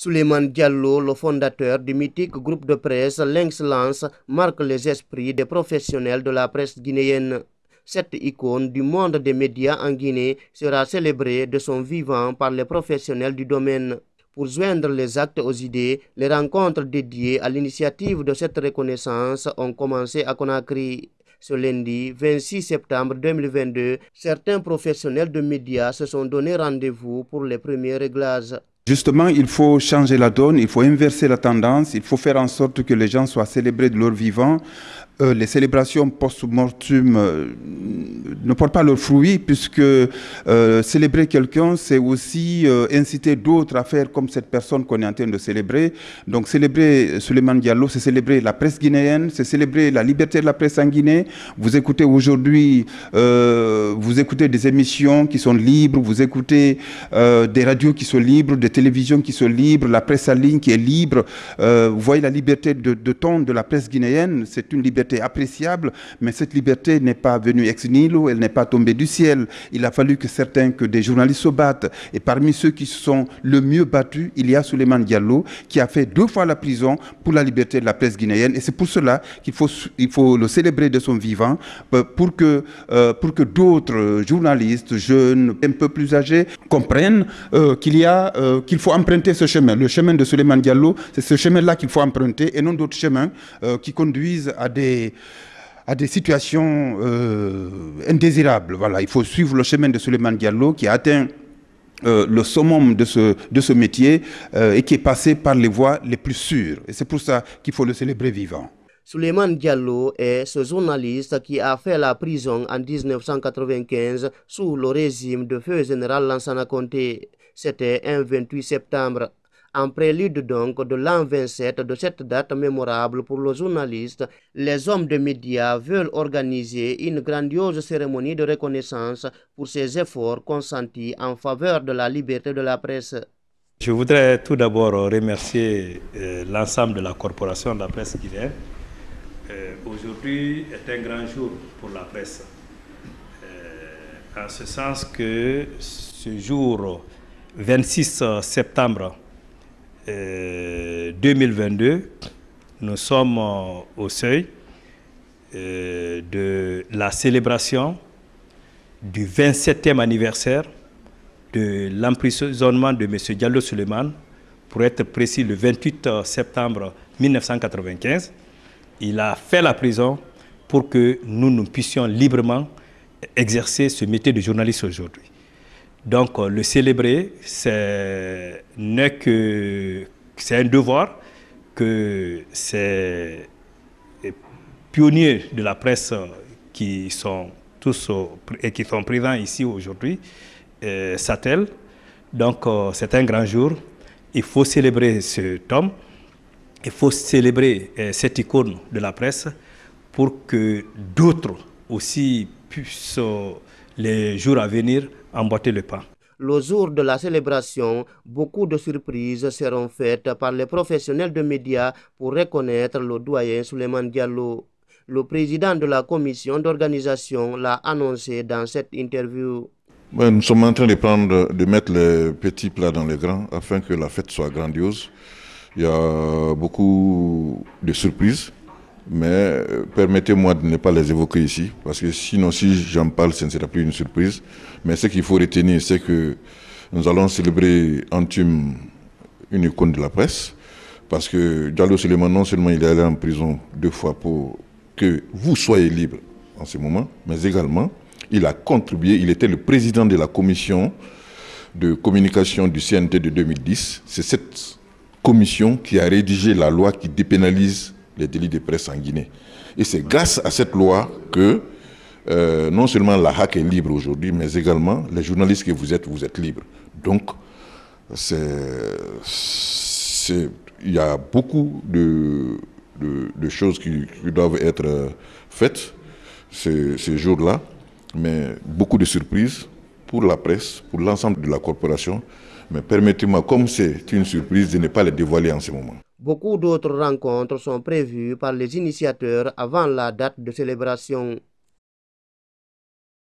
Suleiman Diallo, le fondateur du mythique groupe de presse Lynx Lance, marque les esprits des professionnels de la presse guinéenne. Cette icône du monde des médias en Guinée sera célébrée de son vivant par les professionnels du domaine. Pour joindre les actes aux idées, les rencontres dédiées à l'initiative de cette reconnaissance ont commencé à Conakry. Ce lundi 26 septembre 2022, certains professionnels de médias se sont donné rendez-vous pour les premiers réglages. Justement, il faut changer la donne, il faut inverser la tendance, il faut faire en sorte que les gens soient célébrés de leur vivant. Euh, les célébrations post-mortem euh, ne portent pas leurs fruits puisque euh, célébrer quelqu'un, c'est aussi inciter d'autres à faire comme cette personne qu'on est en train de célébrer. Donc célébrer Suleiman Diallo, c'est célébrer la presse guinéenne, c'est célébrer la liberté de la presse en Guinée. Vous écoutez aujourd'hui, vous écoutez des émissions qui sont libres, vous écoutez des radios qui sont libres, des télévision qui se libre, la presse en ligne qui est libre. Euh, vous voyez la liberté de, de ton de la presse guinéenne, c'est une liberté appréciable, mais cette liberté n'est pas venue ex nihilo, elle n'est pas tombée du ciel. Il a fallu que certains, que des journalistes se battent. Et parmi ceux qui se sont le mieux battus, il y a Souleymane Diallo qui a fait deux fois la prison pour la liberté de la presse guinéenne. Et c'est pour cela qu'il faut, il faut le célébrer de son vivant euh, pour que, euh, que d'autres journalistes, jeunes, un peu plus âgés, comprennent qu'il y a euh, qu'il faut emprunter ce chemin. Le chemin de Suleiman Diallo, c'est ce chemin-là qu'il faut emprunter et non d'autres chemins euh, qui conduisent à des à des situations euh, indésirables. Voilà, il faut suivre le chemin de Souleymane Diallo qui a atteint le summum de ce, de ce métier et qui est passé par les voies les plus sûres. Et c'est pour ça qu'il faut le célébrer vivant. Suleiman Diallo est ce journaliste qui a fait la prison en 1995 sous le régime de feu général Lansana Conté. C'était un 28 septembre. En prélude donc de l'an 27 de cette date mémorable pour le journaliste, les hommes de médias veulent organiser une grandiose cérémonie de reconnaissance pour ses efforts consentis en faveur de la liberté de la presse. Je voudrais tout d'abord remercier euh, l'ensemble de la corporation de la presse qui euh, Aujourd'hui est un grand jour pour la presse. Euh, en ce sens que ce jour 26 septembre 2022, euh, nous sommes euh, au seuil euh, de la célébration du 27e anniversaire de l'emprisonnement de M. Diallo Suleiman, pour être précis, le 28 septembre 1995. Il a fait la prison pour que nous, nous puissions librement exercer ce métier de journaliste aujourd'hui. Donc euh, le célébrer, c'est que c'est un devoir que ces pionniers de la presse qui sont tous et qui sont présents ici aujourd'hui euh, s'attellent. Donc euh, c'est un grand jour. Il faut célébrer ce tome. Il faut célébrer cette icône de la presse pour que d'autres aussi puissent les jours à venir emboîter le pas. Le jour de la célébration, beaucoup de surprises seront faites par les professionnels de médias pour reconnaître le doyen Souleymane Diallo. Le président de la commission d'organisation l'a annoncé dans cette interview. nous sommes en train de, prendre, de mettre les petits plats dans les grands afin que la fête soit grandiose. Il y a beaucoup de surprises mais euh, permettez-moi de ne pas les évoquer ici, parce que sinon, si j'en parle, ce ne sera plus une surprise. Mais ce qu'il faut retenir, c'est que nous allons célébrer en Thume une icône de la presse, parce que Diallo Suleman, non seulement il est allé en prison deux fois pour que vous soyez libre en ce moment, mais également, il a contribué, il était le président de la commission de communication du CNT de 2010. C'est cette commission qui a rédigé la loi qui dépénalise les délits de presse en Guinée. Et c'est grâce à cette loi que euh, non seulement la hack est libre aujourd'hui, mais également les journalistes que vous êtes, vous êtes libres. Donc, il y a beaucoup de, choses qui, doivent être euh, faites ces jours-là, mais beaucoup de surprises pour la presse, pour l'ensemble de la corporation. Mais permettez-moi, comme c'est une surprise, de ne pas les dévoiler en ce moment. Beaucoup d'autres rencontres sont prévues par les initiateurs avant la date de célébration.